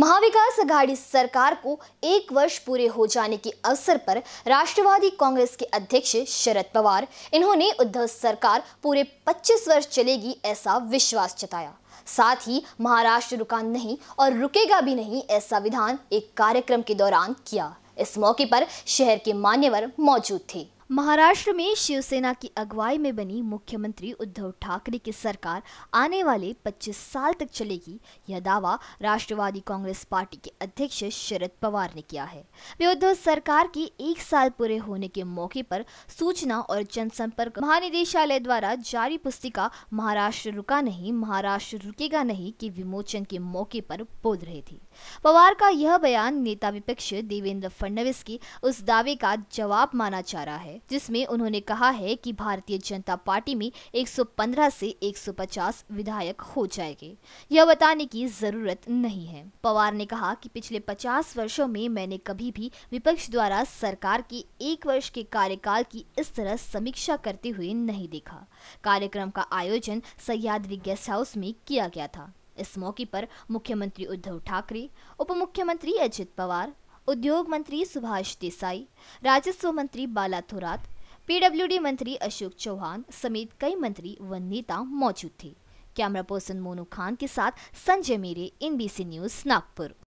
महाविकास आघाड़ी सरकार को एक वर्ष पूरे हो जाने के अवसर पर राष्ट्रवादी कांग्रेस के अध्यक्ष शरद पवार इन्होंने उद्धव सरकार पूरे 25 वर्ष चलेगी ऐसा विश्वास जताया साथ ही महाराष्ट्र रुका नहीं और रुकेगा भी नहीं ऐसा विधान एक कार्यक्रम के दौरान किया इस मौके पर शहर के मान्यवर मौजूद थे महाराष्ट्र में शिवसेना की अगुवाई में बनी मुख्यमंत्री उद्धव ठाकरे की सरकार आने वाले 25 साल तक चलेगी यह दावा राष्ट्रवादी कांग्रेस पार्टी के अध्यक्ष शरद पवार ने किया है वे उद्धव सरकार के एक साल पूरे होने के मौके पर सूचना और जनसंपर्क महानिदेशालय द्वारा जारी पुस्तिका महाराष्ट्र रुका नहीं महाराष्ट्र रुकेगा नहीं के विमोचन के मौके पर बोल रहे थे पवार का यह बयान नेता विपक्ष देवेंद्र फडणवीस के उस दावे का जवाब माना जा रहा है जिसमें उन्होंने कहा है कि भारतीय जनता पार्टी में 115 से 150 विधायक हो जाएंगे यह बताने की जरूरत नहीं है पवार ने कहा कि पिछले 50 वर्षों में मैंने कभी भी विपक्ष द्वारा सरकार के एक वर्ष के कार्यकाल की इस तरह समीक्षा करते हुए नहीं देखा कार्यक्रम का आयोजन सयाद्री गेस्ट हाउस में किया गया था इस मौके पर मुख्यमंत्री उद्धव ठाकरे उप मुख्यमंत्री अजित पवार उद्योग मंत्री सुभाष देसाई राजस्व मंत्री बाला थोरात पीडब्ल्यूडी मंत्री अशोक चौहान समेत कई मंत्री व नेता मौजूद थे कैमरा पर्सन मोनू खान के साथ संजय मेरे एनबीसी न्यूज नागपुर